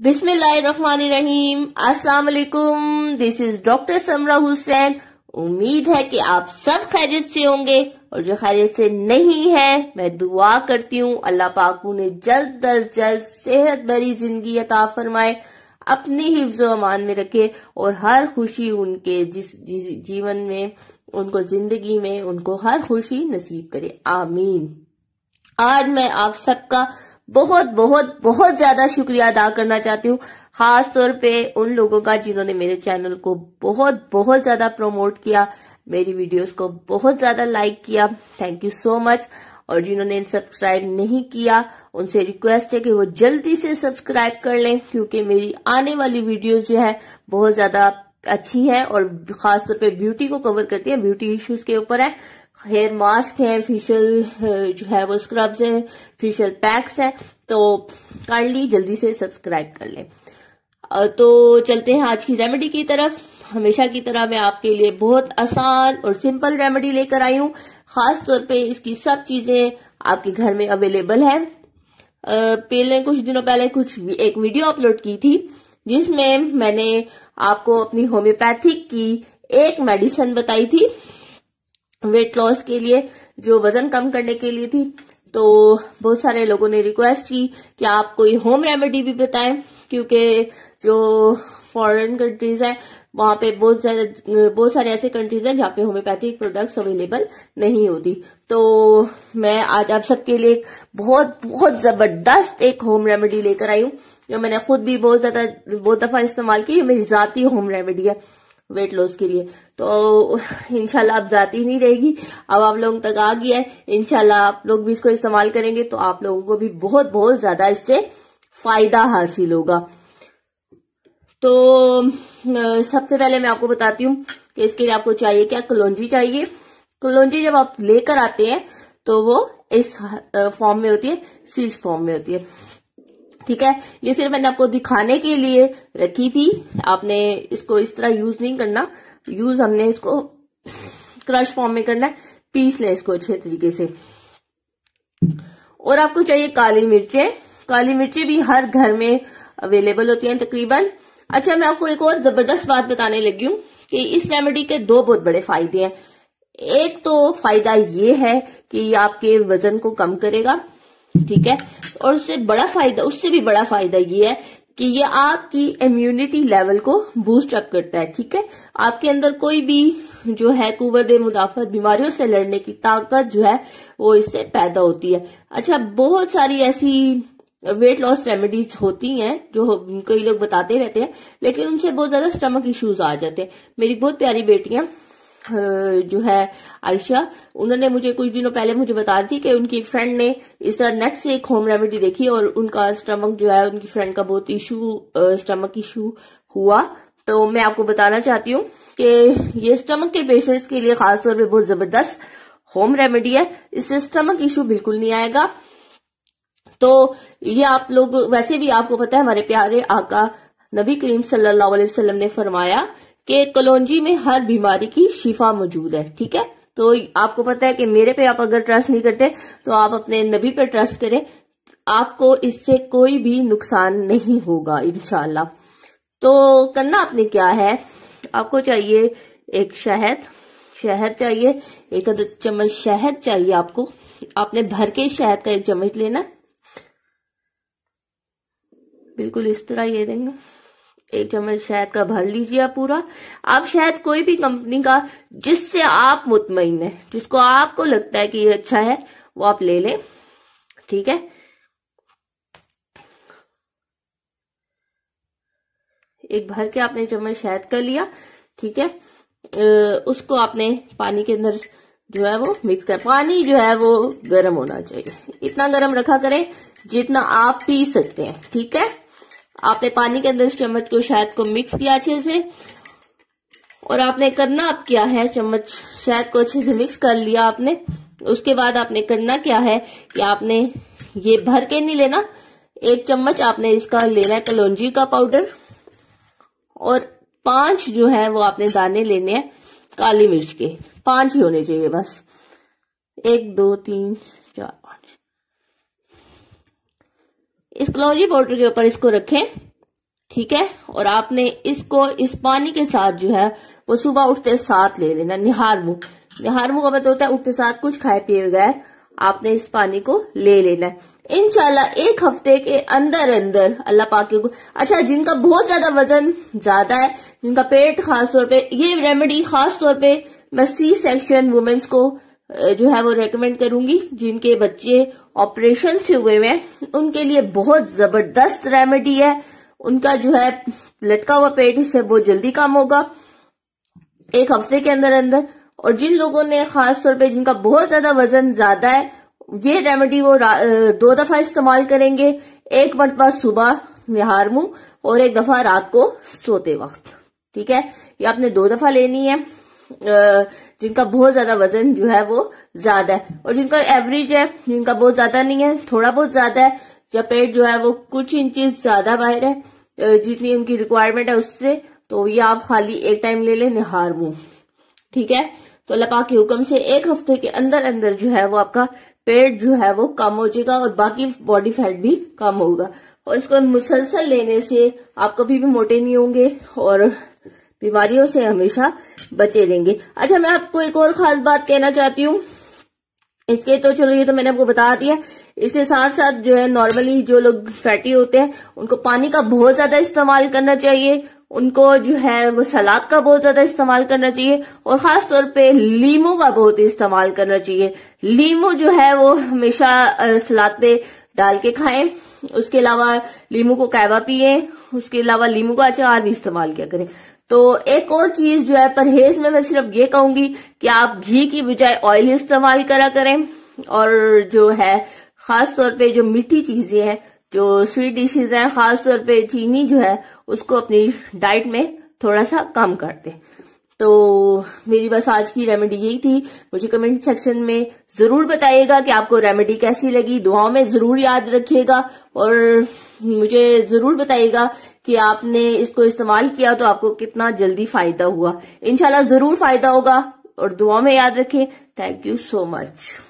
बिस्मिल्लाहिर्रहमानिर्रहीम अस्सलाम वालेकुम this is doctor Samra Hussain उम्मीद है कि आप सब खैरियत से होंगे और जो खैरियत से नहीं है मैं दुआ करती हूँ अल्लाह पाक उन्हें जल्द अज जल्द सेहत भरी जिंदगी अता फरमाए अपनी हिफ्ज अमान में रखे और हर खुशी उनके जिस, जिस जीवन में उनको जिंदगी में उनको हर खुशी नसीब करे आमीन आज मैं आप सबका बहुत बहुत बहुत ज्यादा शुक्रिया अदा करना चाहती हूँ खास तौर पे उन लोगों का जिन्होंने मेरे चैनल को बहुत बहुत ज्यादा प्रमोट किया मेरी वीडियोस को बहुत ज्यादा लाइक किया थैंक यू सो मच और जिन्होंने सब्सक्राइब नहीं किया उनसे रिक्वेस्ट है कि वो जल्दी से सब्सक्राइब कर लें क्योंकि मेरी आने वाली वीडियोज जो है बहुत ज्यादा अच्छी है और खासतौर पर ब्यूटी को कवर करती है ब्यूटी इश्यूज के ऊपर है हेयर मास्क है फेशियल जो है वो स्क्रब्स है फेशियल पैक्स है तो काइंडली जल्दी से सब्सक्राइब कर ले तो चलते हैं आज की रेमेडी की तरफ हमेशा की तरह मैं आपके लिए बहुत आसान और सिंपल रेमेडी लेकर आई हूँ खास तौर पे इसकी सब चीजें आपके घर में अवेलेबल है पहले कुछ दिनों पहले कुछ एक वीडियो अपलोड की थी जिसमें मैंने आपको अपनी होम्योपैथिक की एक मेडिसिन बताई थी वेट लॉस के लिए जो वजन कम करने के लिए थी तो बहुत सारे लोगों ने रिक्वेस्ट की कि आप कोई होम रेमेडी भी बताएं क्योंकि जो फॉरेन कंट्रीज हैं वहां पे बहुत सारे बहुत सारे ऐसे कंट्रीज हैं जहाँ पे होम्योपैथिक प्रोडक्ट्स अवेलेबल नहीं होती तो मैं आज आप सबके लिए एक बहुत बहुत ज़बरदस्त एक होम रेमेडी लेकर आई हूँ जो मैंने खुद भी बहुत ज़्यादा बहुत दफ़ा इस्तेमाल की ये मेरी ज़ाती होम रेमेडी है वेट लॉस के लिए तो इनशाला अब जाती नहीं रहेगी अब आप लोगों तक आ गया है इनशाला आप लोग भी इसको इस्तेमाल करेंगे तो आप लोगों को भी बहुत बहुत ज्यादा इससे फायदा हासिल होगा तो सबसे पहले मैं आपको बताती हूँ कि इसके लिए आपको चाहिए क्या कलौजी चाहिए कलौजी जब आप लेकर आते हैं तो वो इस फॉर्म में होती है सील्स फॉर्म में होती है ठीक है ये सिर्फ मैंने आपको दिखाने के लिए रखी थी आपने इसको इस तरह यूज नहीं करना यूज हमने इसको क्रश फॉर्म में करना है पीस लें इसको अच्छे तरीके से और आपको चाहिए काली मिर्चें काली मिर्चें भी हर घर में अवेलेबल होती हैं तकरीबन अच्छा मैं आपको एक और जबरदस्त बात बताने लगी हूं कि इस रेमेडी के दो बहुत बड़े फायदे हैं एक तो फायदा ये है कि आपके वजन को कम करेगा ठीक है और उससे बड़ा फायदा उससे भी बड़ा फायदा ये है कि ये आपकी इम्यूनिटी लेवल को बूस्ट अप करता है ठीक है आपके अंदर कोई भी जो है कुवत मुदाफत बीमारियों से लड़ने की ताकत जो है वो इससे पैदा होती है अच्छा बहुत सारी ऐसी वेट लॉस रेमेडीज होती हैं जो कई लोग बताते रहते हैं लेकिन उनसे बहुत ज्यादा स्टमक इश्यूज आ जाते हैं मेरी बहुत प्यारी बेटियां जो है आयशा उन्होंने मुझे कुछ दिनों पहले मुझे बता रही थी कि उनकी एक फ्रेंड ने इस तरह नेट से एक होम रेमेडी देखी और उनका स्टमक जो है उनकी फ्रेंड का बहुत इशू स्टमक इशू हुआ तो मैं आपको बताना चाहती हूँ कि ये स्टमक के पेशेंट्स के लिए खासतौर पर बहुत जबरदस्त होम रेमेडी है इससे स्टमक इशू बिल्कुल नहीं आएगा तो ये आप लोग वैसे भी आपको पता है हमारे प्यारे आका नबी करीम सल्लल्लाहु अलैहि वसल्लम ने फरमाया कि कलौजी में हर बीमारी की शिफा मौजूद है ठीक है तो आपको पता है कि मेरे पे आप अगर ट्रस्ट नहीं करते तो आप अपने नबी पे ट्रस्ट करें आपको इससे कोई भी नुकसान नहीं होगा इनशाला तो करना आपने क्या है आपको चाहिए एक शहद शहद चाहिए एक चम्मच शहद चाहिए आपको आपने भर के शहद का एक चम्मच लेना बिल्कुल इस तरह ये देंगे एक चम्मच शहद का भर लीजिए आप पूरा आप शहद कोई भी कंपनी का जिससे आप मुतमिन है जिसको आपको लगता है कि ये अच्छा है वो आप ले लें ठीक है एक भर के आपने चम्मच शहद कर लिया ठीक है उसको आपने पानी के अंदर जो है वो मिक्स कर पानी जो है वो गर्म होना चाहिए इतना गर्म रखा करें जितना आप पी सकते हैं ठीक है आपने पानी के अंदर इस चम्मच को शहद को मिक्स किया अच्छे से और आपने करना अब क्या है चम्मच शहद को अच्छे से मिक्स कर लिया आपने उसके बाद आपने करना क्या है कि आपने ये भर के नहीं लेना एक चम्मच आपने इसका लेना है कलौजी का पाउडर और पांच जो है वो आपने दाने लेने हैं काली मिर्च के पांच ही होने चाहिए बस एक दो तीन इस क्लॉजी बॉर्डर के ऊपर इसको रखें ठीक है और आपने इसको इस पानी के साथ जो है वो सुबह उठते साथ ले लेना निहार मुंह निहार मुंह का मतलब होता है उठते साथ कुछ खाए पिए बगैर आपने इस पानी को ले लेना है इनशाला एक हफ्ते के अंदर अंदर अल्लाह पाक को अच्छा जिनका बहुत ज्यादा वजन ज्यादा है जिनका पेट खास तौर पे ये रेमेडी खास तौर पे मैं सी सेक्शन वुमेन्स को जो है वो रेकमेंड करूंगी जिनके बच्चे ऑपरेशन से हुए हुए हैं उनके लिए बहुत जबरदस्त रेमेडी है उनका जो है लटका हुआ पेट इससे वो जल्दी काम होगा एक हफ्ते के अंदर अंदर और जिन लोगों ने खास तौर पे जिनका बहुत ज्यादा वजन ज्यादा है ये रेमेडी वो दो दफा इस्तेमाल करेंगे एक मरतबा सुबह निहार मुंह और एक दफा रात को सोते वक्त ठीक है ये आपने दो दफा लेनी है जिनका बहुत ज्यादा वजन जो है वो ज्यादा है और जिनका एवरेज है जिनका बहुत ज्यादा नहीं है थोड़ा बहुत ज्यादा है या पेट जो है वो कुछ इंच ज्यादा बाहर है जितनी उनकी रिक्वायरमेंट है उससे तो ये आप खाली एक टाइम ले लें निहार मुंह ठीक है तो अल्लाह पाक के हुक्म से एक हफ्ते के अंदर अंदर जो है वो आपका पेट जो है वो कम हो जाएगा और बाकी बॉडी फैट भी कम होगा और इसको मुसलसल लेने से आप कभी भी मोटे नहीं होंगे और बीमारियों से हमेशा बचे रहेंगे अच्छा मैं आपको एक और खास बात कहना चाहती हूँ इसके तो चलो ये तो मैंने आपको बता दिया इसके साथ साथ जो है नॉर्मली जो लोग फैटी होते हैं उनको पानी का बहुत ज्यादा इस्तेमाल करना चाहिए उनको जो है वो सलाद का बहुत ज्यादा इस्तेमाल करना चाहिए और खास तौर पे लीमू का बहुत इस्तेमाल करना चाहिए लीमो जो है वो हमेशा सलाद पे डाल के खाएं उसके अलावा लीमू को कैवा पिए उसके अलावा लीमू का अचार भी इस्तेमाल किया करें तो एक और चीज जो है परहेज में मैं सिर्फ ये कहूंगी कि आप घी की बजाय ऑयल इस्तेमाल करा करें और जो है खास तौर पे जो मीठी चीजें हैं जो स्वीट डिशेज हैं खास तौर पे चीनी जो है उसको अपनी डाइट में थोड़ा सा कम कर दें तो मेरी बस आज की रेमेडी यही थी मुझे कमेंट सेक्शन में ज़रूर बताइएगा कि आपको रेमेडी कैसी लगी दुआओं में ज़रूर याद रखिएगा और मुझे ज़रूर बताइएगा कि आपने इसको इस्तेमाल किया तो आपको कितना जल्दी फ़ायदा हुआ इनशाला ज़रूर फ़ायदा होगा और दुआ में याद रखें थैंक यू सो मच